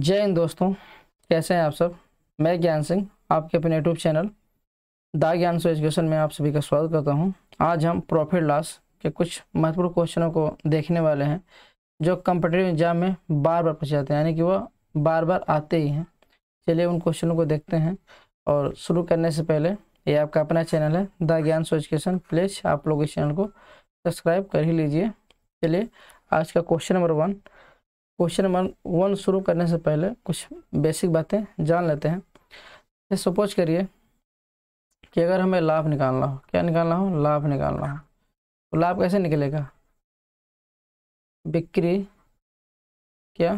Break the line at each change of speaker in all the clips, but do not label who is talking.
जय हिंद दोस्तों कैसे हैं आप सब मैं ज्ञान सिंह आपके अपने यूट्यूब चैनल दा ज्ञान सो एजुकेशन में आप सभी का स्वागत करता हूं आज हम प्रॉफिट लॉस के कुछ महत्वपूर्ण क्वेश्चनों को देखने वाले हैं जो कंपटेटिव एग्जाम में बार बार पूछे जाते हैं यानी कि वह बार बार आते ही हैं चलिए उन क्वेश्चनों को देखते हैं और शुरू करने से पहले ये आपका अपना चैनल है द ज्ञान सो एजुकेशन प्लीज़ आप लोग इस चैनल को सब्सक्राइब कर ही लीजिए चलिए आज का question number one question number one शुरू करने से पहले कुछ बेसिक बातें जान लेते हैं सपोज करिए कि अगर हमें लाभ निकालना हो क्या निकालना हो लाभ निकालना हो तो लाभ कैसे निकलेगा बिक्री क्या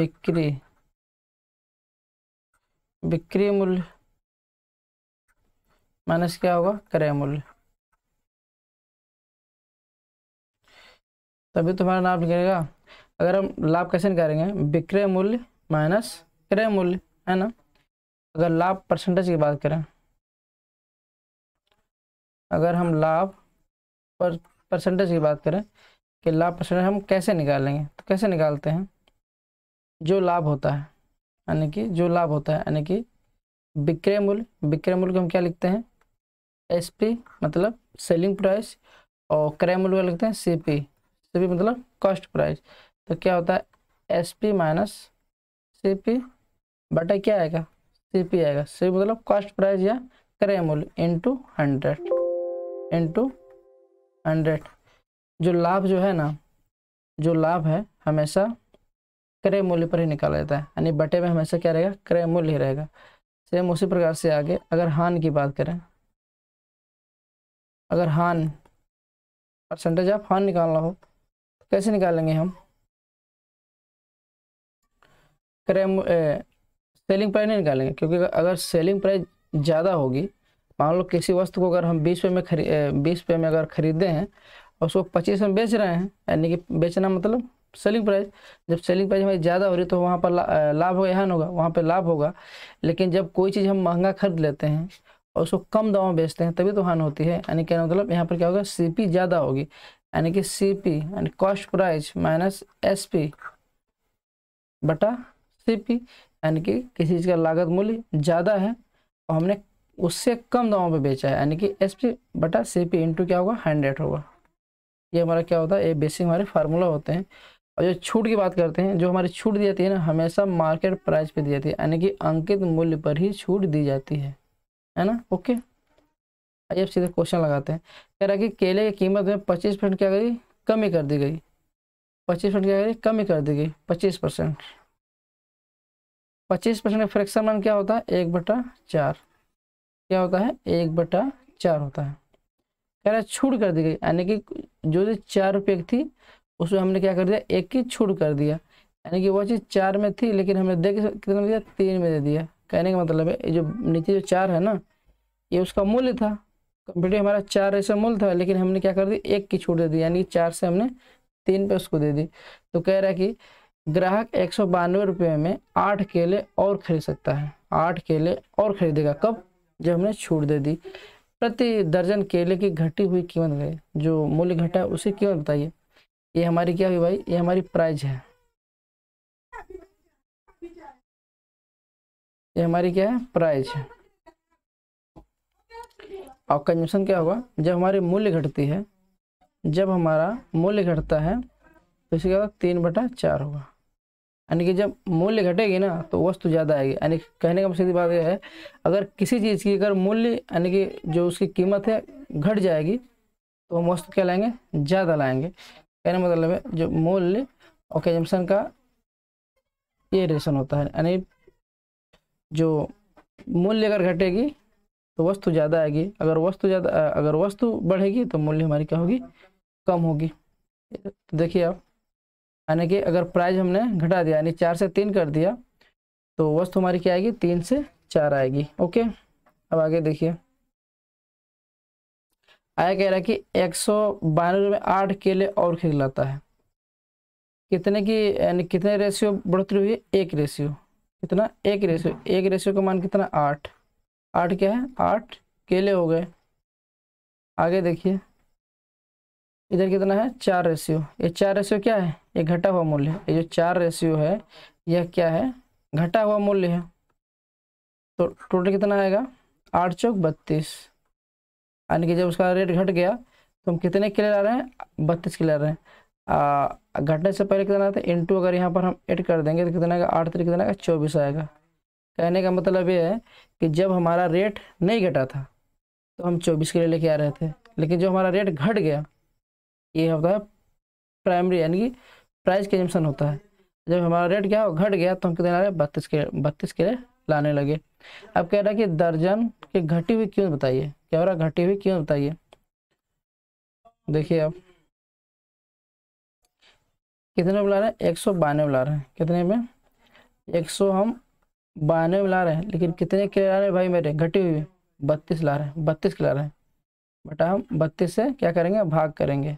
बिक्री बिक्री मूल्य माइनस क्या होगा क्रय मूल्य तभी तुम्हारा नाम निकलेगा अगर हम लाभ कैसे निकालेंगे विक्रय मूल्य माइनस क्रय मूल्य है ना अगर लाभ परसेंटेज की बात करें अगर हम लाभ पर परसेंटेज की बात करें कि लाभ परसेंटेज हम कैसे निकालेंगे तो कैसे निकालते हैं जो लाभ होता है यानी कि जो लाभ होता है यानी कि विक्रय मूल्य विक्रय मूल्य को हम क्या लिखते हैं एसपी मतलब सेलिंग प्राइस और क्रय मूल्य लिखते हैं सीपी सीपी मतलब कॉस्ट प्राइस तो क्या होता है S P minus C P बटा क्या आएगा सी पी आएगा सी मतलब कॉस्ट प्राइस या क्रय मूल्य इंटू हंड्रेड इंटू हंड्रेड जो लाभ जो है ना जो लाभ है हमेशा क्रय मूल्य पर ही निकाला जाता है यानी बटे में हमेशा क्या रहेगा क्रय मूल्य ही रहेगा सेम उसी प्रकार से आगे अगर हान की बात करें अगर हान परसेंटेज आप हान निकालना हो कैसे निकालेंगे हम क्रैम सेलिंग प्राइस नहीं निकालेंगे क्योंकि अगर सेलिंग प्राइस ज़्यादा होगी मान लो किसी वस्तु को अगर हम बीस रुपये में खरी बीस रुपये में अगर खरीदे हैं और उसको पच्चीस में बेच रहे हैं यानी कि बेचना मतलब सेलिंग प्राइस जब सेलिंग प्राइस हमारी ज़्यादा हो रही है तो वहाँ पर लाभ होगा यहाँ होगा वहाँ पर लाभ होगा लेकिन जब कोई चीज़ हम महंगा खरीद लेते हैं और उसको कम दाम में बेचते हैं तभी तो हानि होती है यानी कहना मतलब यहाँ पर क्या होगा सीपी ज़्यादा होगी यानी कि सी पी यानी cost price minus S P बटा सी पी यानी कि किसी चीज़ का लागत मूल्य ज़्यादा है और तो हमने उससे कम दामों पे बेचा है यानी कि एस पी बटा सी पी इंटू क्या होगा हंड्रेड होगा ये हमारा क्या होता है ये बेसिक हमारे फार्मूला होते हैं और जो छूट की बात करते हैं जो हमारी छूट दी जाती है ना हमेशा मार्केट प्राइस पे दी जाती है यानी कि अंकित मूल्य पर ही छूट दी जाती है है ना ओके आइए अब सीधे क्वेश्चन लगाते हैं कह रहा है कि केले की कीमत में पच्चीस परसेंट क्या गई कमी कर दी गई पच्चीस परसेंट क्या करी कमी कर दी गई पच्चीस परसेंट पच्चीस परसेंट का फ्रैक्शन मान क्या होता है एक बटा चार क्या होता है एक बटा चार होता है कह रहा है छूट कर दी गई यानी कि जो जो चार रुपये की थी उसमें हमने क्या कर दिया एक की छूट कर दिया यानी कि वह चीज़ चार में थी लेकिन हमने देख कितने में दिया तीन में दे दिया कहने का मतलब है ये जो नीचे जो चार है ना ये उसका मूल्य था बेटे हमारा चार रेशो मूल था लेकिन हमने क्या कर दी एक की छूट दे दी यानी चार से हमने तीन पे उसको दे दी तो कह रहा है कि ग्राहक एक सौ बानवे रुपये में आठ केले और खरीद सकता है आठ केले और खरीदेगा कब जब हमने छूट दे दी प्रति दर्जन केले की घटी हुई कीमत गई जो मूल्य घटा है उसे कीमत बताइए ये हमारी क्या हुई भाई ये हमारी प्राइज है ये हमारी क्या है प्राइज है और कंजम्पशन क्या होगा जब हमारी मूल्य घटती है जब हमारा मूल्य घटता है तो इसके बाद तीन बटा चार होगा यानी कि जब मूल्य घटेगी ना तो वस्तु ज़्यादा आएगी यानी कहने का सीधी बात यह है अगर किसी चीज़ की अगर मूल्य यानी कि जो उसकी कीमत है घट जाएगी तो हम वस्तु क्या लाएंगे ज़्यादा लाएंगे कहने मतलब है जो मूल्य और कंजम्पशन का ये रेशन होता है यानी जो मूल्य अगर घटेगी तो वस्तु ज़्यादा आएगी अगर वस्तु ज़्यादा अगर वस्तु बढ़ेगी तो मूल्य हमारी क्या होगी कम होगी तो देखिए आप यानी कि अगर प्राइस हमने घटा दिया यानी चार से तीन कर दिया तो वस्तु हमारी क्या आएगी तीन से चार आएगी ओके अब आगे देखिए आया कह रहा है कि एक सौ बानवे में आठ केले और खिलाता है कितने की यानी कितने रेशियो बढ़ोतरी हुई है एक रेशियो कितना एक रेशियो एक रेशियो का मान कितना आठ आठ क्या है आठ केले हो गए आगे देखिए इधर कितना है चार रेशियो ये चार रेशियो क्या है ये घटा हुआ मूल्य है ये जो चार रेशियो है यह क्या है घटा हुआ मूल्य है तो टोटल कितना आएगा आठ चौक बत्तीस यानी कि जब उसका रेट घट गया तो हम कितने किले ला रहे हैं बत्तीस किले ला रहे हैं घटने से पहले कितना आता है इंटू अगर यहाँ पर हम एड कर देंगे तो कितना आएगा आठ तरीके तो कितना आएगा चौबीस आएगा कहने का मतलब ये है कि जब हमारा रेट नहीं घटा था तो हम चौबीस के लिए लेके आ रहे थे लेकिन जो हमारा रेट घट गया ये होता है प्राइमरी यानी कि प्राइस कंजम्पन होता है जब हमारा रेट क्या हो घट गया तो हम कितने ला रहे बत्तीस के बत्तीस के लिए लाने लगे अब कह रहा है कि दर्जन के घटी हुई क्यों बताइए क्या हो रहा घटी हुई क्यों बताइए देखिए अब कितने में ला रहे हैं एक सौ बानवे ला रहे हैं कितने में एक सौ हम बानवे में ला रहे हैं लेकिन कितने किले ला रहे हैं भाई मेरे घटी हुई बत्तीस ला रहे हैं बत्तीस के ला रहे हैं बेटा हम बत्तीस से क्या करेंगे भाग करेंगे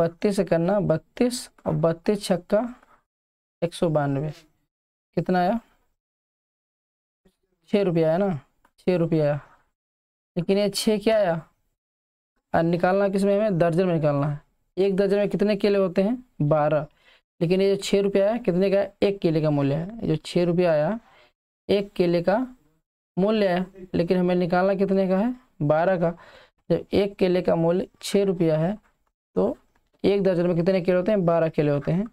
बत्तीस से करना बत्तीस और बत्तीस छक्का एक सौ बानवे कितना आया छः रुपया आया ना छः रुपया आया लेकिन ये छः क्या आया और निकालना किस में हमें दर्जन में निकालना है एक दर्जन में कितने केले होते हैं बारह लेकिन ये जो छः रुपया आया कितने का एक केले का मूल्य है जो छः रुपया आया एक केले का मूल्य है लेकिन हमें निकालना कितने का है बारह का जब एक केले का मूल्य छः रुपया है तो एक दर्जन में कितने केले होते हैं बारह केले होते हैं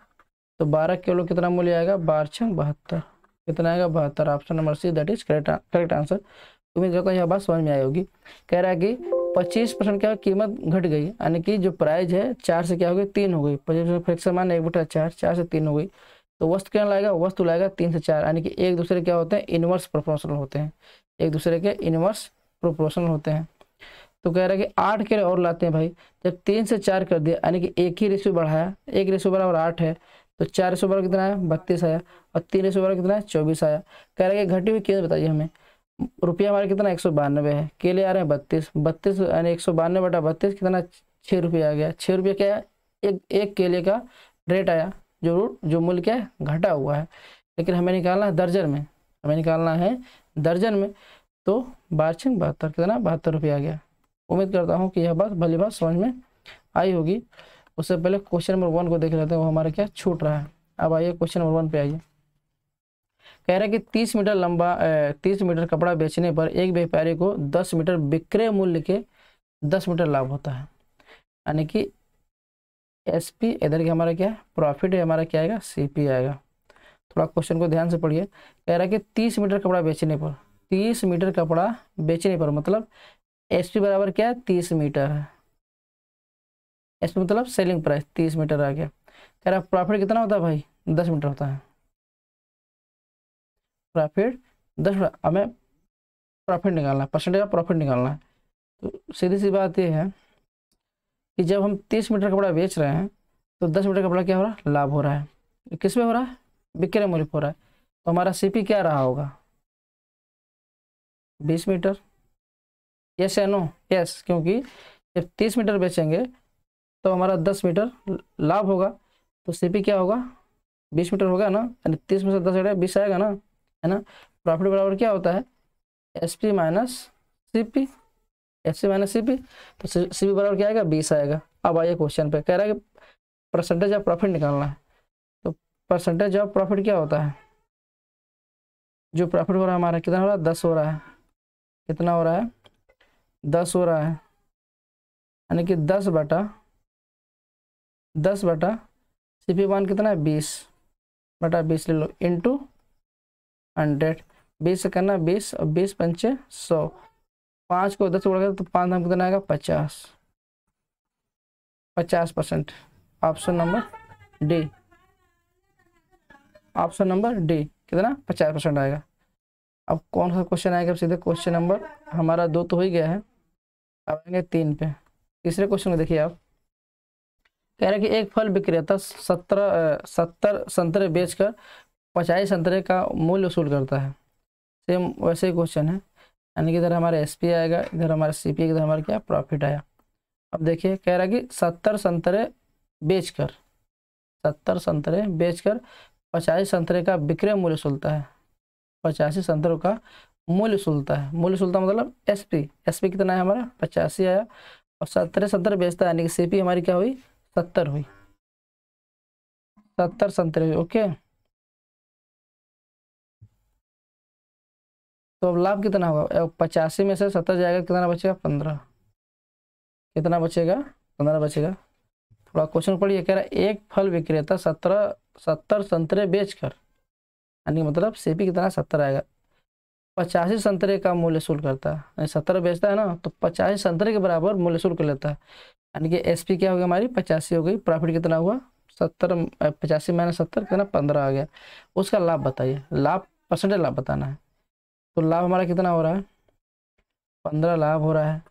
तो बारह किलो कितना मूल्य आएगा बारह छः बहत्तर कितना आएगा बहत्तर option number C that is correct correct answer उम्मीद करता हूँ यह बात समझ में आई होगी कह रहा है कि पच्चीस परसेंट क्या कीमत घट गई यानी कि जो प्राइस है चार से क्या हो गई तीन हो गई पच्चीस परसेंट फ्रैक्शन मान एक बटा चार चार से तीन हो गई तो वस्तु क्या लाएगा वस्तु लाएगा तीन से चार यानी कि एक दूसरे क्या होते हैं इनवर्स प्रोपोर्शनल होते हैं एक दूसरे के इनवर्स प्रोपोर्शनल होते हैं तो कह रहा है कि आठ के और लाते हैं भाई जब तीन से चार कर दिया यानी कि एक ही रेशियो बढ़ाया एक रेशियो बराबर आठ है तो चार रेशियो बराबर कितना है बत्तीस आया और तीन रेशियो बराबर कितना है चौबीस आया कह रहा है कि घटी हुई कीमत बताइए हमें रुपया हमारा कितना एक सौ बानवे है केले आ रहे हैं बत्तीस बत्तीस यानी एक सौ बानवे बटा बत्तीस कितना छः रुपया आ गया छः रुपया क्या है एक एक केले का रेट आया जो जो मूल्य क्या है घटा हुआ है लेकिन हमें निकालना है दर्जन में हमें निकालना है दर्जन में तो बार छिंग बहत्तर कितना बहत्तर रुपया आ गया उम्मीद करता हूँ कि यह बात भली बात समझ में आई होगी उससे पहले क्वेश्चन नंबर वन को देख लेते हैं वो हमारा क्या छूट रहा है अब आइए क्वेश्चन नंबर वन पे आइए कह रहा है कि तीस मीटर लंबा तीस मीटर कपड़ा बेचने पर एक व्यापारी को दस मीटर विक्रय मूल्य के दस मीटर लाभ होता है यानी कि एस पी इधर के हमारा क्या है प्रॉफिट हमारा क्या आएगा सी पी आएगा थोड़ा क्वेश्चन को ध्यान से पढ़िए कह रहा है कि तीस मीटर कपड़ा बेचने पर तीस मीटर कपड़ा बेचने पर मतलब एस पी बराबर क्या है तीस मीटर है एस पी मतलब सेलिंग प्राइस तीस मीटर आ गया कह रहा प्रॉफिट कितना होता है भाई दस मीटर होता है प्रॉफिट दस हमें प्रॉफिट निकालना है परसेंटेज का प्रॉफिट निकालना है तो सीधी सी बात यह है कि जब हम तीस मीटर कपड़ा बेच रहे हैं तो दस मीटर कपड़ा क्या हो रहा है लाभ हो रहा है किस में हो रहा है बिक्रे मूल्य हो रहा है तो हमारा सी क्या रहा होगा बीस मीटर यस या नो यस क्योंकि जब तीस मीटर बेचेंगे तो हमारा दस मीटर लाभ होगा तो सीपी क्या होगा बीस मीटर होगा ना यानी तीस में से दस घटे बीस आएगा ना है ना प्रॉफिट बराबर क्या होता है S P minus C P S P minus C P तो सी पी बराबर क्या आएगा बीस आएगा अब आइए क्वेश्चन पे कह रहा है कि परसेंटेज ऑफ प्रॉफिट निकालना है तो परसेंटेज ऑफ प्रॉफिट क्या होता है जो प्रॉफिट हो रहा है हमारा कितना हो रहा है दस हो रहा है कितना हो रहा है दस हो रहा है यानी कि दस बटा दस बटा सी पी वन कितना है बीस बटा बीस ले लो इंटू हंड्रेड बीस से करना बीस और बीस पंचे सौ पाँच को दस से बढ़कर तो पाँच नाम कितना आएगा पचास पचास percent option number D option number D कितना पचास परसेंट आएगा अब कौन सा क्वेश्चन आएगा सीधे क्वेश्चन नंबर हमारा दो तो हो ही गया है अब आएंगे तीन पे तीसरे क्वेश्चन को देखिए आप कह रहे हैं कि एक फल विक्रेता सत्रह सत्तर संतरे बेचकर पचाई संतरे का मूल्य वसूल करता है सेम वैसे ही क्वेश्चन है यानी कि इधर हमारा एस पी आएगा इधर हमारा सी पी इधर हमारा क्या प्रॉफिट आया अब देखिए कह रहा है कि सत्तर संतरे बेचकर सत्तर संतरे बेचकर पचासी संतरे का विक्रय मूल्य सुलता है पचासी संतरों का मूल्य सुलता है मूल्य सुलता मतलब एस पी एस पी कितना है हमारा पचासी आया और सत्तर सत्तर बेचता है यानी कि सी पी हमारी क्या हुई सत्तर हुई सत्तर संतरे ओके तो अब लाभ कितना होगा पचासी में से सत्तर जाएगा कितना बचेगा पंद्रह कितना बचेगा पंद्रह बचेगा थोड़ा क्वेश्चन पढ़िए कह रहा है एक फल विक्रेता सत्रह सत्तर संतरे बेचकर यानी मतलब सेबी कितना सत्तर आएगा पचासी संतरे का मूल्य शुल्क करता है यानी सत्तर बेचता है ना तो पचासी संतरे के बराबर मूल्य शुल्क लेता है यानी कि एस क्या हो गया हमारी पचासी हो गई प्रॉफिट कितना हुआ सत्तर पचासी माइनस सत्तर कितना पंद्रह आ गया उसका लाभ बताइए लाभ परसेंटेज लाभ बताना है तो लाभ हमारा कितना हो रहा है पंद्रह लाभ हो रहा है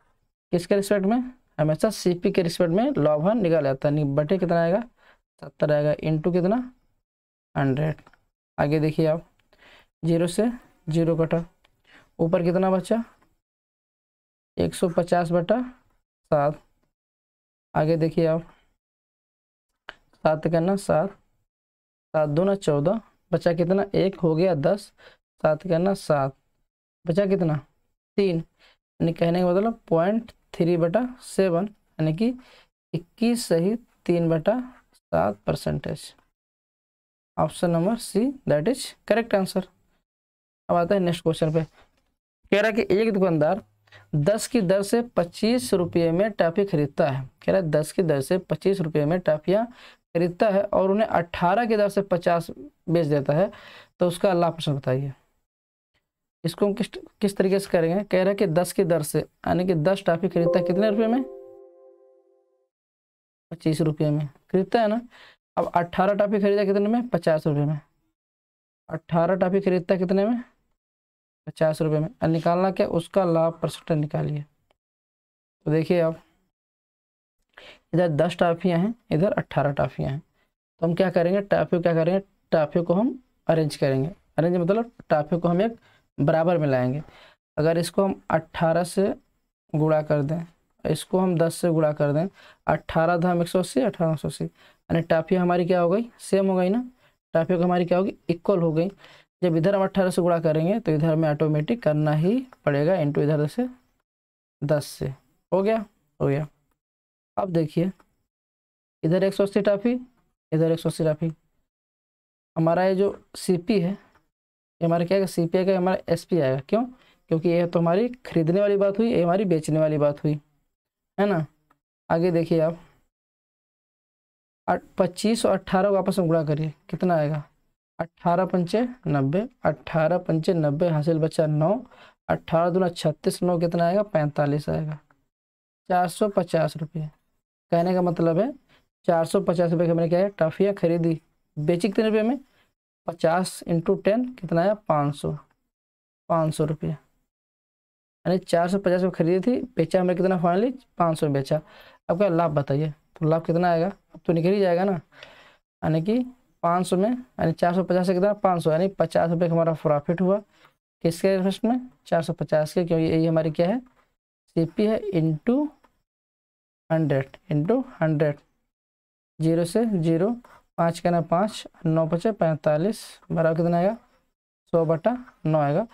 किसके रिस्पेक्ट में हमेशा सीपी के रिस्पेक्ट में लाभ हाँ निकाल जाता है बटे कितना आएगा सत्तर आएगा इंटू कितना हंड्रेड आगे देखिए आप जीरो से जीरो कटा ऊपर कितना बचा एक सौ पचास बटा सात आगे देखिए आप सात करना सात सात दो ना चौदह बचा कितना एक हो गया दस सात करना सात बचा कितना तीन यानी कहने का मतलब पॉइंट थ्री बटा सेवन यानी कि इक्कीस सही तीन बटा सात percentage option number C that is correct answer अब आता है नेक्स्ट क्वेश्चन पे कह रहा है कि एक दुकानदार दस की दर से पच्चीस रुपये में टॉफी खरीदता है कह रहा है दस की दर से पच्चीस रुपये में टॉफियाँ खरीदता है और उन्हें अट्ठारह की दर से पचास बेच देता है तो उसका अल्लाह प्रश्न बताइए इसको हम किस किस तरीके से करेंगे कह रहा है कि दस की दर से यानी कि दस टॉफी खरीदता है कितने रुपये में पच्चीस रुपये में खरीदता है ना अब अट्ठारह टॉफी खरीदा कितने में पचास रुपये में अट्ठारह टॉफी खरीदता है कितने में पचास रुपये में और निकालना क्या उसका लाभ परसेंटेज निकालिए तो देखिए आप इधर दस टाफियाँ हैं इधर अट्ठारह टाफियाँ हैं तो हम क्या करेंगे टाफियों क्या करेंगे टाफियों को हम अरेंज करेंगे अरेंज मतलब टाफियों को हम एक बराबर में लाएंगे अगर इसको हम अट्ठारह से गुणा कर दें इसको हम दस से गुणा कर दें अट्ठारह धाम एक सौ अस्सी अठारह सौ अस्सी यानी टाफिया हमारी क्या हो गई सेम हो गई ना टाफिया हमारी क्या होगी इक्वल हो गई जब इधर हम अट्ठारह से गुणा करेंगे तो इधर हमें ऑटोमेटिक करना ही पड़ेगा इंटू इधर से दस से हो गया हो गया अब देखिए इधर एक सौ अस्सी टाफी इधर एक सौ अस्सी टाफी हमारा ये जो पी है ये हमारा क्या सी पी आएगा हमारा एस पी आएगा क्यों क्योंकि ये तो हमारी खरीदने वाली बात हुई ये हमारी बेचने वाली बात हुई है ना आगे देखिए आप पच्चीस और अट्ठारह को आपस में गुणा करिए कितना आएगा अट्ठारह पंचे नब्बे अट्ठारह पंचे नब्बे हासिल बचा नौ अट्ठारह दूना छत्तीस नौ कितना आएगा पैंतालीस आएगा चार सौ पचास रुपये कहने का मतलब है चार सौ पचास रुपये का मैंने क्या है टॉफियाँ खरीदी बेची कितने रुपये में पचास इंटू टेन कितना आया पाँच सौ पाँच सौ रुपये यानी चार सौ पचास में खरीदी थी बेचा हमने कितना फाइनली पाँच सौ बेचा आपका लाभ बताइए तो लाभ कितना आएगा अब तो निकल ही जाएगा ना यानी कि पाँच सौ में यानी चार सौ पचास से कितना पाँच सौ यानी पचास रुपये का हमारा प्रॉफिट हुआ किसके इन्वेस्ट में चार सौ पचास के क्योंकि यही हमारी क्या है सी पी है into hundred into hundred zero से जीरो पाँच का ना पाँच नौ पचे पैंतालीस बराबर कितना आएगा सौ बटा नौ आएगा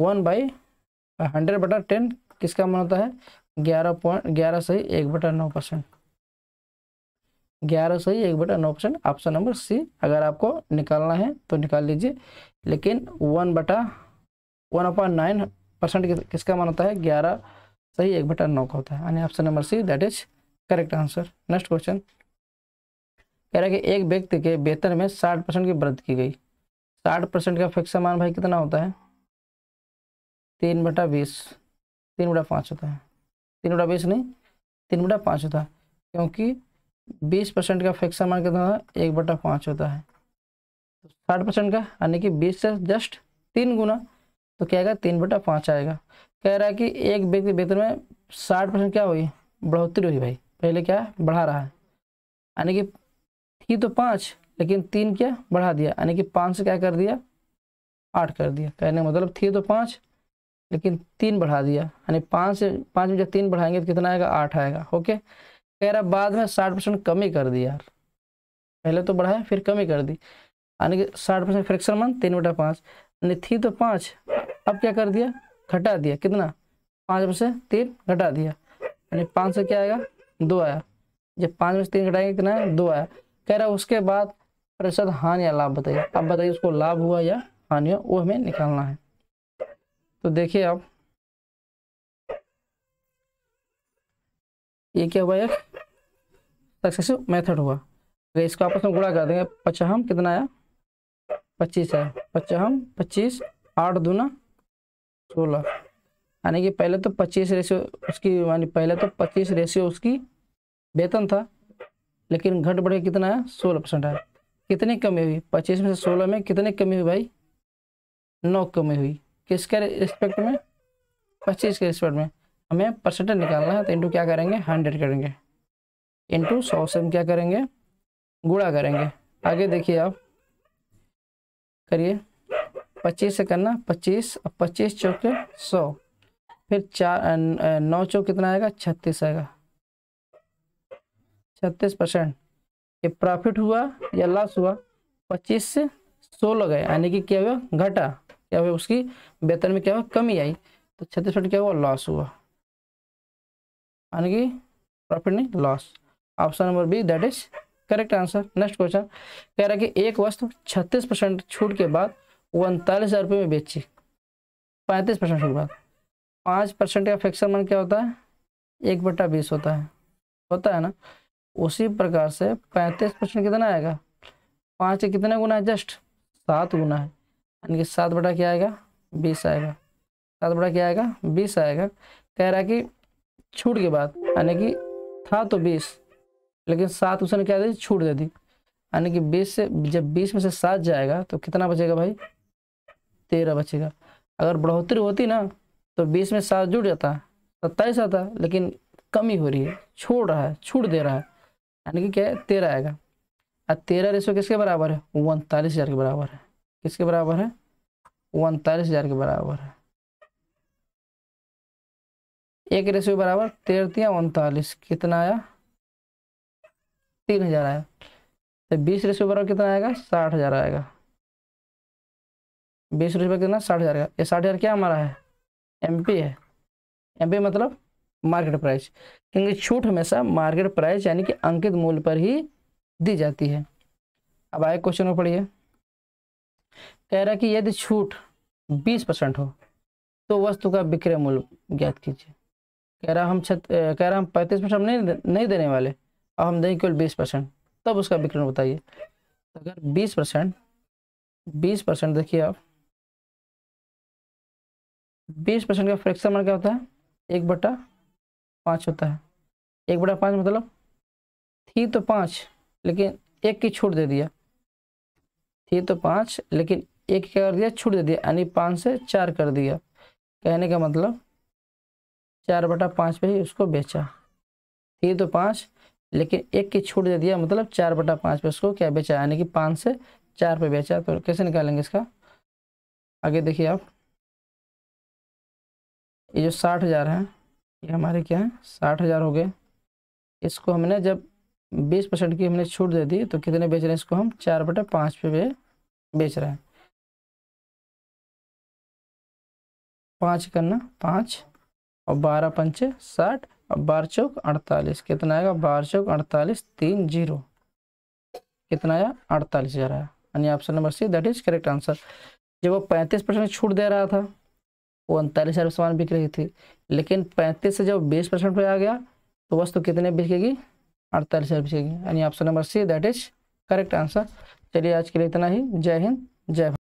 वन बाई हंड्रेड बटा टेन किसका मन होता है ग्यारह पॉइंट ग्यारह सही एक बटा नौ परसेंट ग्यारह सही एक बटा नौ परसेंट ऑप्शन नंबर सी अगर आपको निकालना है तो निकाल लीजिए लेकिन वन बटा वन अपॉइंट नाइन परसेंट किसका मन होता है ग्यारह सही एक बटा नौ का होता है यानी option number C that is correct answer next question कह रहा है कि एक व्यक्ति के वेतन में साठ परसेंट की वृद्धि की गई साठ परसेंट का फिक्स मान भाई कितना होता है तीन बटा बीस तीन बटा पाँच होता है तीन बटा बीस नहीं तीन बटा पाँच होता है क्योंकि बीस परसेंट का फिक्स मान कितना होता है एक बटा पाँच होता है तो साठ परसेंट का यानी कि बीस से जस्ट तीन गुना तो क्या आएगा तीन बटा पाँच आएगा कह रहा है कि एक व्यक्ति वेतन में साठ परसेंट क्या हुई बढ़ोतरी हुई भाई पहले क्या बढ़ा रहा है यानी कि थी तो पाँच लेकिन तीन क्या बढ़ा दिया यानी कि पाँच से क्या कर दिया आठ कर दिया कहने का मतलब थी तो पाँच लेकिन तीन बढ़ा दिया यानी पाँच से पाँच में जब तीन बढ़ाएंगे तो कितना आएगा आठ आएगा ओके कह रहा बाद में साठ परसेंट कमी कर दी यार पहले तो बढ़ाया फिर कमी कर दी यानी कि साठ परसेंट फ्रैक्शन मान तीन बटा पाँच यानी थी तो पाँच अब क्या कर दिया घटा दिया कितना पाँच में से तीन घटा दिया यानी पाँच से क्या आएगा दो आया जब पाँच में से तीन घटाएंगे कितना आया दो आया कह रहा है उसके बाद प्रतिशत हानि या लाभ बताइए अब बताइए उसको लाभ हुआ या हानि हुआ वो हमें निकालना है तो देखिए आप ये क्या हुआ एक सक्सेसिव मेथड हुआ अगर इसको आपस में गुणा कर देंगे पचहम कितना आया पच्चीस है पचहम पच्चीस आठ दूना सोलह यानी कि पहले तो पच्चीस रेशियो उसकी यानी पहले तो पच्चीस रेशियो उसकी वेतन था लेकिन घट बढ़ कितना है सोलह परसेंट है कितनी कमी हुई पच्चीस में से सोलह में कितनी कमी हुई भाई नौ कमी हुई किसके रिस्पेक्ट में पच्चीस के रिस्पेक्ट में हमें परसेंटेज निकालना है तो इंटू क्या करेंगे हंड्रेड करेंगे इंटू सौ से हम क्या करेंगे गुड़ा करेंगे आगे देखिए आप करिए पच्चीस से करना पच्चीस पच्चीस चौके सौ फिर चार नौ चौक कितना आएगा छत्तीस आएगा छत्तीस परसेंट ये प्रॉफिट हुआ या लॉस हुआ पच्चीस से सोलह गए यानी कि क्या हुआ घटा क्या हुआ उसकी वेतन में क्या हुआ कमी आई तो छत्तीस परसेंट क्या हुआ लॉस हुआ यानी कि प्रॉफिट नहीं loss option number B that is correct answer next question कह रहा है कि एक वस्तु छत्तीस परसेंट छूट के बाद वो उनतालीस हज़ार रुपये में बेची पैंतीस परसेंट छूट के बाद पाँच परसेंट का फिक्सर मन क्या होता है एक बटा बीस होता है होता है ना उसी प्रकार से पैंतीस परसेंट कितना आएगा पाँच से कितना गुना है जस्ट सात गुना है यानी कि सात बटा क्या आएगा बीस आएगा सात बटा क्या आएगा बीस आएगा कह रहा है कि छूट के बाद यानी कि था तो बीस लेकिन सात उसने क्या दे दी छूट दे दी यानी कि बीस से जब बीस में से सात जाएगा तो कितना बचेगा भाई तेरह बचेगा अगर बढ़ोतरी होती ना तो बीस में सात जुड़ जाता सत्ताईस आता लेकिन कमी हो रही है छोड़ रहा है छूट दे रहा है यानी कि क्या है तेरह आएगा और तेरह रेशो किसके बराबर है उनतालीस हज़ार के बराबर है किसके बराबर है उनतालीस हज़ार के बराबर है एक रेशो बराबर तेरती उनतालीस कितना आया तीन हज़ार आया तो बीस रेशो बराबर कितना आएगा साठ हज़ार आएगा बीस रेशो कितना साठ हज़ार का ये साठ हज़ार क्या हमारा है पी है पी मतलब मार्केट प्राइस क्योंकि छूट हमेशा मार्केट प्राइस यानी कि अंकित मूल्य पर ही दी जाती है अब आए क्वेश्चन में पढ़िए कह रहा कि यदि छूट बीस परसेंट हो तो वस्तु का विक्रय मूल्य ज्ञात कीजिए कह रहा हम छत कह रहा हम पैंतीस परसेंट नहीं नहीं देने वाले अब हम देंगे केवल बीस परसेंट तब उसका विक्रय बताइए अगर बीस परसेंट बीस परसेंट देखिए आप बीस परसेंट का फ्रैक्शन मान क्या होता है एक बटा पाँच होता है एक बटा पाँच मतलब थी तो पाँच लेकिन एक की छूट दे दिया थी तो पाँच लेकिन एक क्या कर दिया छूट दे दिया यानी पाँच से चार कर दिया कहने का मतलब चार बटा पाँच पे ही उसको बेचा थी तो पाँच लेकिन एक की छूट दे दिया मतलब चार बटा पाँच पे उसको क्या बेचा यानी कि पाँच से चार पे बेचा तो कैसे निकालेंगे इसका आगे देखिए आप ये जो साठ हज़ार है ये हमारे क्या है साठ हज़ार हो गए इसको हमने जब बीस परसेंट की हमने छूट दे दी तो कितने बेच रहे हैं इसको हम चार बटे पाँच पे बेच रहे हैं पाँच करना पाँच और बारह पंचे साठ और बारह चौक अड़तालीस कितना आएगा बारह चौक अड़तालीस तीन जीरो कितना आया अड़तालीस हज़ार आया यानी option number C that is correct answer जब वो पैंतीस परसेंट छूट दे रहा था वो उनतालीस हज़ार सामान बिक रही थी लेकिन पैंतीस से जब बीस परसेंट पर आ गया तो वस्तु तो कितने बिकेगी अड़तालीस हज़ार बिकेगी यानी option number C that is correct answer चलिए आज के लिए इतना ही जय हिंद जय